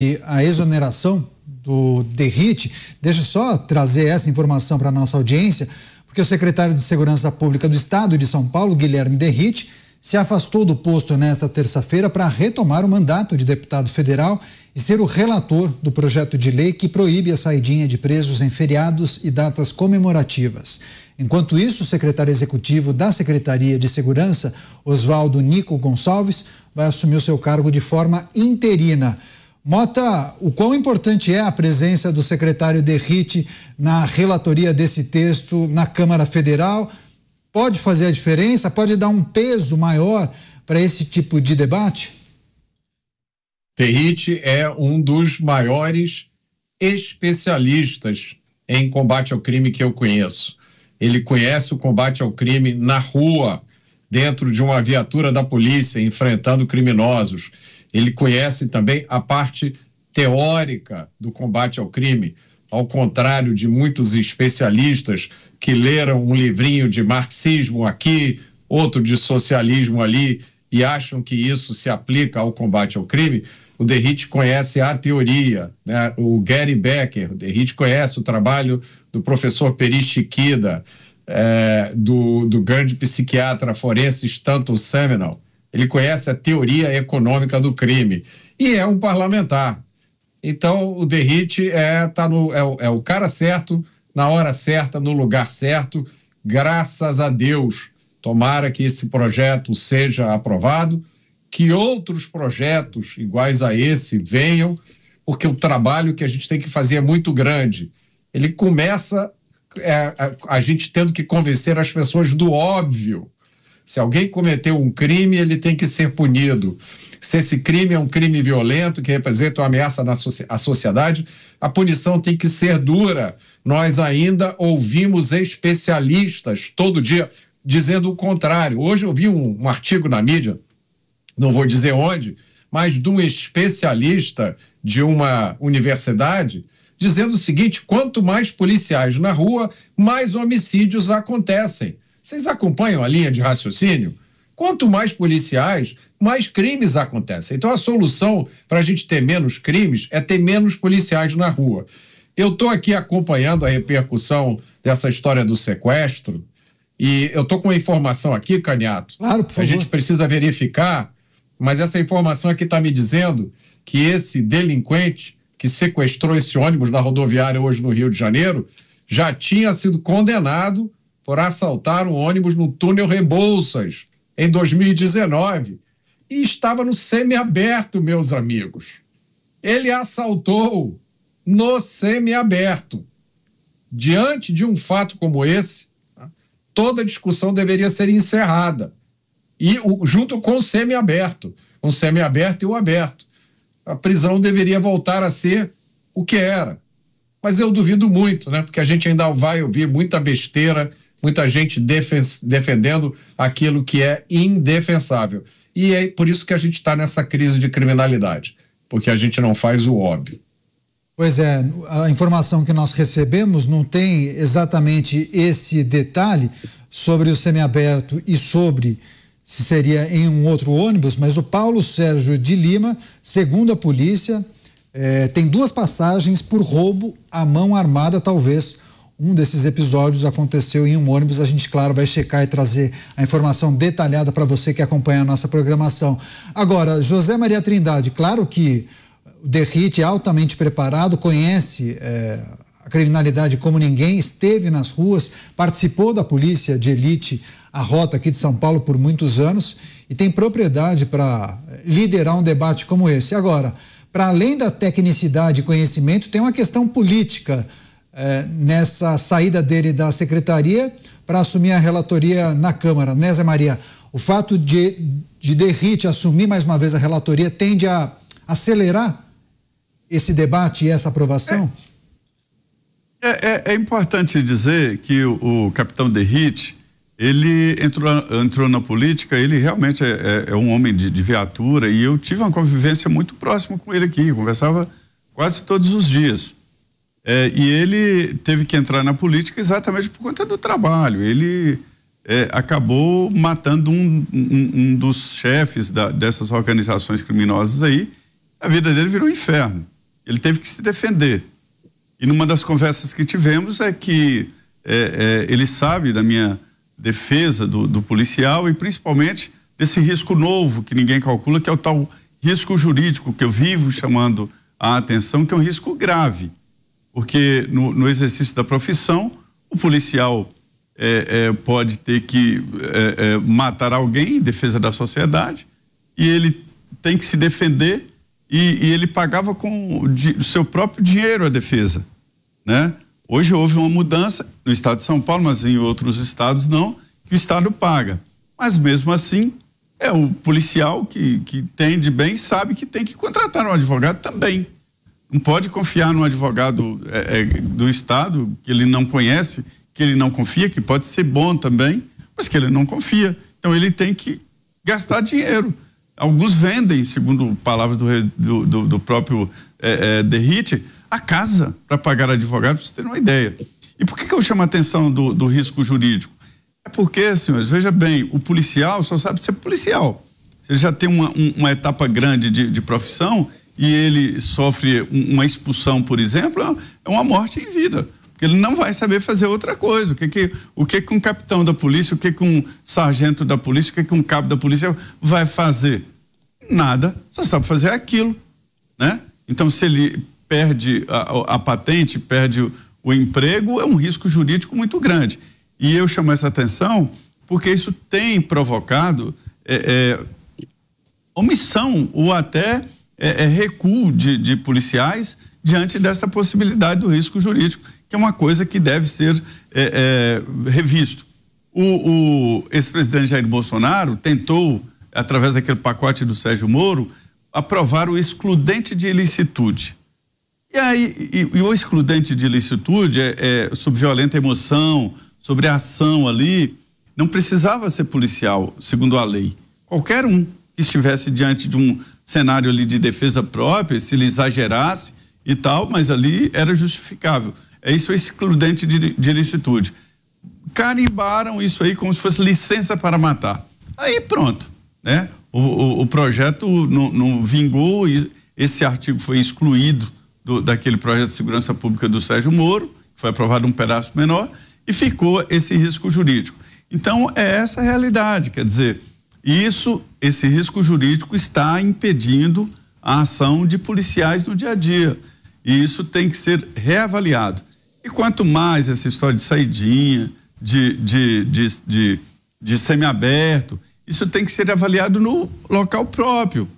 e a exoneração do DERIT. Deixa eu só trazer essa informação para a nossa audiência, porque o secretário de Segurança Pública do Estado de São Paulo, Guilherme DERIT, se afastou do posto nesta terça-feira para retomar o mandato de deputado federal e ser o relator do projeto de lei que proíbe a saidinha de presos em feriados e datas comemorativas. Enquanto isso, o secretário executivo da Secretaria de Segurança, Oswaldo Nico Gonçalves, vai assumir o seu cargo de forma interina. Mota, o quão importante é a presença do secretário Derrite na relatoria desse texto na Câmara Federal? Pode fazer a diferença? Pode dar um peso maior para esse tipo de debate? Derrite é um dos maiores especialistas em combate ao crime que eu conheço. Ele conhece o combate ao crime na rua, dentro de uma viatura da polícia, enfrentando criminosos ele conhece também a parte teórica do combate ao crime, ao contrário de muitos especialistas que leram um livrinho de marxismo aqui, outro de socialismo ali e acham que isso se aplica ao combate ao crime, o Derrit conhece a teoria, né? o Gary Becker, o conhece o trabalho do professor Peri Chiquida, é, eh, do, do grande psiquiatra forense Stanton Seminal ele conhece a teoria econômica do crime e é um parlamentar. Então, o Derrite é, tá no, é, é o cara certo, na hora certa, no lugar certo, graças a Deus. Tomara que esse projeto seja aprovado, que outros projetos iguais a esse venham, porque o trabalho que a gente tem que fazer é muito grande. Ele começa é, a, a gente tendo que convencer as pessoas do óbvio se alguém cometeu um crime, ele tem que ser punido. Se esse crime é um crime violento, que representa uma ameaça à sociedade, a punição tem que ser dura. Nós ainda ouvimos especialistas todo dia dizendo o contrário. Hoje eu vi um, um artigo na mídia, não vou dizer onde, mas de um especialista de uma universidade dizendo o seguinte: quanto mais policiais na rua, mais homicídios acontecem. Vocês acompanham a linha de raciocínio? Quanto mais policiais, mais crimes acontecem. Então, a solução para a gente ter menos crimes é ter menos policiais na rua. Eu estou aqui acompanhando a repercussão dessa história do sequestro e eu estou com a informação aqui, Caniato. Claro, por favor. A gente precisa verificar, mas essa informação aqui é está me dizendo que esse delinquente que sequestrou esse ônibus na rodoviária hoje no Rio de Janeiro já tinha sido condenado por assaltar um ônibus no túnel Rebouças, em 2019, e estava no semiaberto, meus amigos. Ele assaltou no semiaberto. Diante de um fato como esse, tá, toda discussão deveria ser encerrada. E junto com o semiaberto, o semiaberto e o aberto. A prisão deveria voltar a ser o que era. Mas eu duvido muito, né? Porque a gente ainda vai ouvir muita besteira muita gente defendendo aquilo que é indefensável. E é por isso que a gente está nessa crise de criminalidade, porque a gente não faz o óbvio. Pois é, a informação que nós recebemos não tem exatamente esse detalhe sobre o semiaberto e sobre se seria em um outro ônibus, mas o Paulo Sérgio de Lima, segundo a polícia, é, tem duas passagens por roubo à mão armada, talvez um desses episódios aconteceu em um ônibus. A gente, claro, vai checar e trazer a informação detalhada para você que acompanha a nossa programação. Agora, José Maria Trindade, claro que o Derrit é altamente preparado, conhece é, a criminalidade como ninguém, esteve nas ruas, participou da polícia de elite, a rota aqui de São Paulo por muitos anos e tem propriedade para eh, liderar um debate como esse. Agora, para além da tecnicidade e conhecimento, tem uma questão política. É, nessa saída dele da secretaria para assumir a relatoria na Câmara, né, Zé Maria? O fato de, de Derrite assumir mais uma vez a relatoria tende a acelerar esse debate e essa aprovação? É, é, é importante dizer que o, o capitão Derrite ele entrou, entrou na política, ele realmente é, é, é um homem de, de, viatura e eu tive uma convivência muito próxima com ele aqui, conversava quase todos os dias. É, e ele teve que entrar na política exatamente por conta do trabalho. Ele é, acabou matando um, um, um dos chefes da, dessas organizações criminosas aí. A vida dele virou um inferno. Ele teve que se defender. E numa das conversas que tivemos é que é, é ele sabe da minha defesa do, do policial e principalmente desse risco novo que ninguém calcula, que é o tal risco jurídico que eu vivo chamando a atenção, que é um risco grave porque no, no exercício da profissão, o policial é, é, pode ter que é, é, matar alguém em defesa da sociedade e ele tem que se defender e, e ele pagava com o seu próprio dinheiro a defesa, né? Hoje houve uma mudança no estado de São Paulo, mas em outros estados não, que o estado paga. Mas mesmo assim, é o policial que, que tem de bem sabe que tem que contratar um advogado também. Não pode confiar num advogado é, é, do Estado que ele não conhece, que ele não confia, que pode ser bom também, mas que ele não confia. Então ele tem que gastar dinheiro. Alguns vendem, segundo palavras do, do, do próprio é, é, Derrite, a casa para pagar advogado, para vocês terem uma ideia. E por que, que eu chamo a atenção do, do risco jurídico? É porque, senhores, veja bem, o policial só sabe ser policial. Você já tem uma, um, uma etapa grande de, de profissão e ele sofre uma expulsão, por exemplo, é uma morte em vida. Porque ele não vai saber fazer outra coisa. O que que, o que, que um capitão da polícia, o que, que um sargento da polícia, o que, que um cabo da polícia vai fazer? Nada. Só sabe fazer aquilo. Né? Então, se ele perde a, a patente, perde o, o emprego, é um risco jurídico muito grande. E eu chamo essa atenção porque isso tem provocado é, é, omissão ou até é, é recuo de, de, policiais diante dessa possibilidade do risco jurídico, que é uma coisa que deve ser é, é revisto. O, o ex-presidente Jair Bolsonaro tentou, através daquele pacote do Sérgio Moro, aprovar o excludente de ilicitude. E aí, e, e o excludente de ilicitude é, é sobre violenta emoção, sobre ação ali, não precisava ser policial, segundo a lei. Qualquer um que estivesse diante de um, cenário ali de defesa própria, se ele exagerasse e tal, mas ali era justificável. É isso é excludente de, de ilicitude. Carimbaram isso aí como se fosse licença para matar. Aí pronto, né? O, o, o projeto não, não vingou, esse artigo foi excluído do, daquele projeto de segurança pública do Sérgio Moro, foi aprovado um pedaço menor, e ficou esse risco jurídico. Então, é essa a realidade, quer dizer, isso, esse risco jurídico está impedindo a ação de policiais no dia a dia. E isso tem que ser reavaliado. E quanto mais essa história de saidinha, de, de, de, de, de semiaberto, isso tem que ser avaliado no local próprio,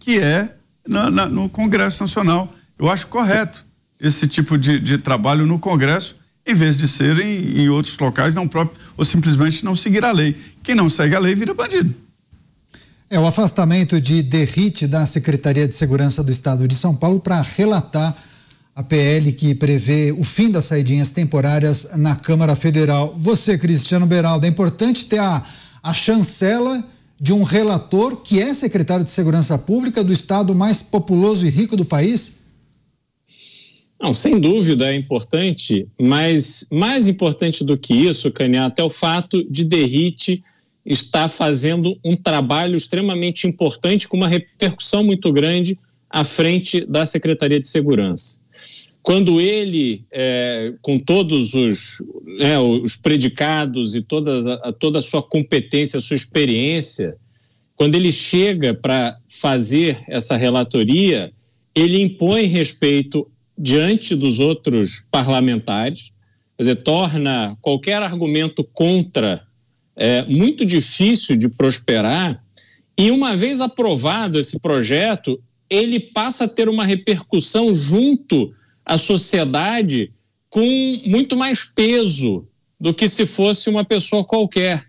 que é na, na, no Congresso Nacional. Eu acho correto esse tipo de, de trabalho no Congresso, em vez de ser em, em outros locais não próprios, ou simplesmente não seguir a lei. Quem não segue a lei vira bandido. É o afastamento de Derrite da Secretaria de Segurança do Estado de São Paulo para relatar a PL que prevê o fim das saídinhas temporárias na Câmara Federal. Você, Cristiano Beraldo, é importante ter a, a chancela de um relator que é secretário de Segurança Pública do estado mais populoso e rico do país? Não, sem dúvida é importante, mas mais importante do que isso, Caniato, é o fato de Derrite está fazendo um trabalho extremamente importante com uma repercussão muito grande à frente da Secretaria de Segurança. Quando ele, é, com todos os, né, os predicados e toda a, toda a sua competência, a sua experiência, quando ele chega para fazer essa relatoria, ele impõe respeito diante dos outros parlamentares, quer dizer, torna qualquer argumento contra é, muito difícil de prosperar. E uma vez aprovado esse projeto, ele passa a ter uma repercussão junto à sociedade com muito mais peso do que se fosse uma pessoa qualquer.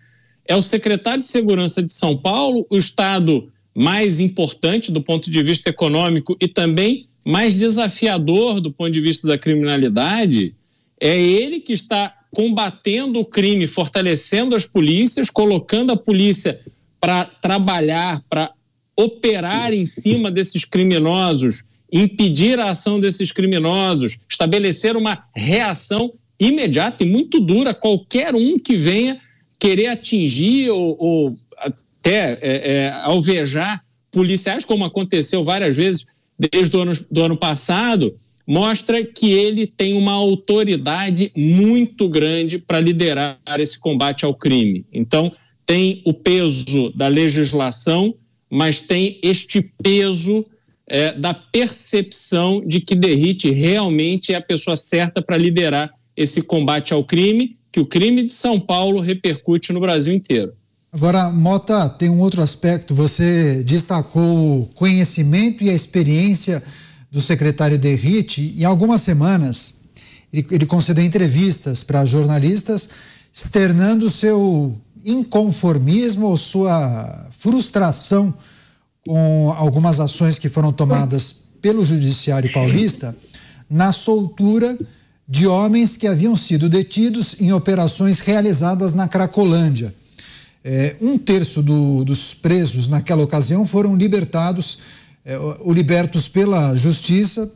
É o secretário de Segurança de São Paulo, o estado mais importante do ponto de vista econômico e também mais desafiador do ponto de vista da criminalidade. É ele que está combatendo o crime, fortalecendo as polícias, colocando a polícia para trabalhar, para operar em cima desses criminosos, impedir a ação desses criminosos, estabelecer uma reação imediata e muito dura qualquer um que venha querer atingir ou, ou até é, é, alvejar policiais, como aconteceu várias vezes desde o ano, do ano passado, mostra que ele tem uma autoridade muito grande para liderar esse combate ao crime. Então, tem o peso da legislação, mas tem este peso é, da percepção de que Derrite realmente é a pessoa certa para liderar esse combate ao crime, que o crime de São Paulo repercute no Brasil inteiro. Agora, Mota, tem um outro aspecto. Você destacou o conhecimento e a experiência do secretário Derrite, em algumas semanas, ele, ele concedeu entrevistas para jornalistas externando seu inconformismo ou sua frustração com algumas ações que foram tomadas pelo Judiciário Paulista na soltura de homens que haviam sido detidos em operações realizadas na Cracolândia. É, um terço do, dos presos naquela ocasião foram libertados é, o libertos pela justiça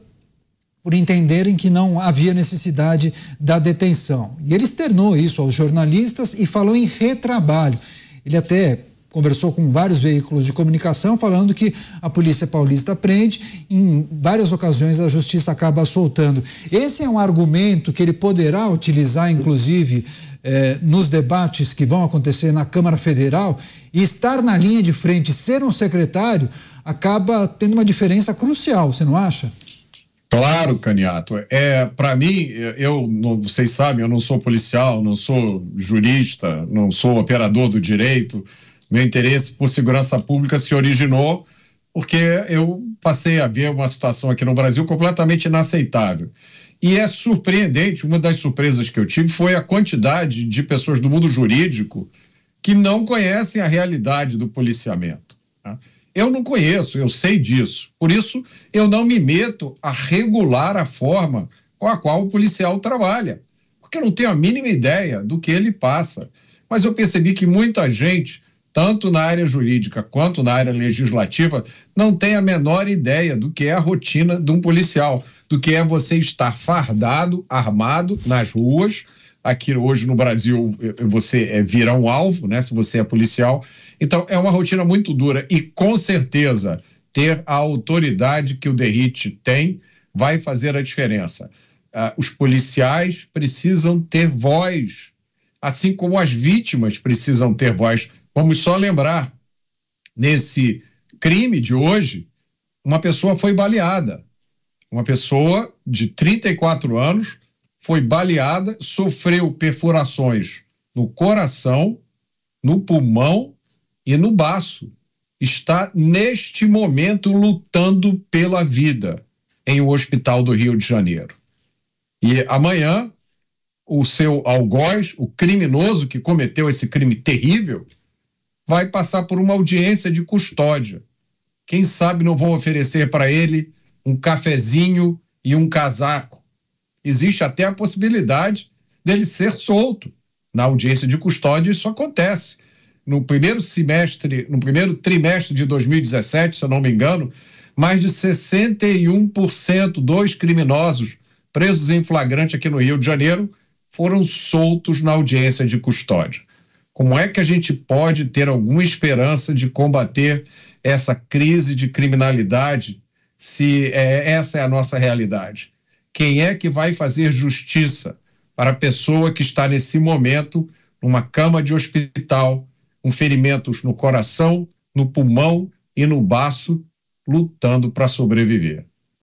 por entenderem que não havia necessidade da detenção. E ele externou isso aos jornalistas e falou em retrabalho. Ele até conversou com vários veículos de comunicação falando que a polícia paulista prende, em várias ocasiões a justiça acaba soltando. Esse é um argumento que ele poderá utilizar, inclusive, eh, nos debates que vão acontecer na Câmara Federal e estar na linha de frente, ser um secretário acaba tendo uma diferença crucial, você não acha? Claro, Caniato. É, para mim, eu, não, vocês sabem, eu não sou policial, não sou jurista, não sou operador do direito. Meu interesse por segurança pública se originou porque eu passei a ver uma situação aqui no Brasil completamente inaceitável. E é surpreendente, uma das surpresas que eu tive foi a quantidade de pessoas do mundo jurídico que não conhecem a realidade do policiamento. Tá? Eu não conheço, eu sei disso. Por isso, eu não me meto a regular a forma com a qual o policial trabalha, porque eu não tenho a mínima ideia do que ele passa. Mas eu percebi que muita gente, tanto na área jurídica quanto na área legislativa, não tem a menor ideia do que é a rotina de um policial, do que é você estar fardado, armado nas ruas Aqui hoje no Brasil eh, eh, você é, vira um alvo, né? Se você é policial. Então é uma rotina muito dura e com certeza ter a autoridade que o Derrite tem vai fazer a diferença. Ah, os policiais precisam ter voz, assim como as vítimas precisam ter voz. Vamos só lembrar, nesse crime de hoje, uma pessoa foi baleada. Uma pessoa de 34 anos foi baleada, sofreu perfurações no coração, no pulmão e no baço. Está neste momento lutando pela vida em um hospital do Rio de Janeiro. E amanhã, o seu algoz, o criminoso que cometeu esse crime terrível, vai passar por uma audiência de custódia. Quem sabe não vão oferecer para ele um cafezinho e um casaco existe até a possibilidade dele ser solto. Na audiência de custódia, isso acontece. No primeiro semestre, no primeiro trimestre de 2017, se eu não me engano, mais de 61% dos criminosos presos em flagrante aqui no Rio de Janeiro foram soltos na audiência de custódia. Como é que a gente pode ter alguma esperança de combater essa crise de criminalidade se é, essa é a nossa realidade? Quem é que vai fazer justiça para a pessoa que está nesse momento numa cama de hospital, com ferimentos no coração, no pulmão e no baço, lutando para sobreviver?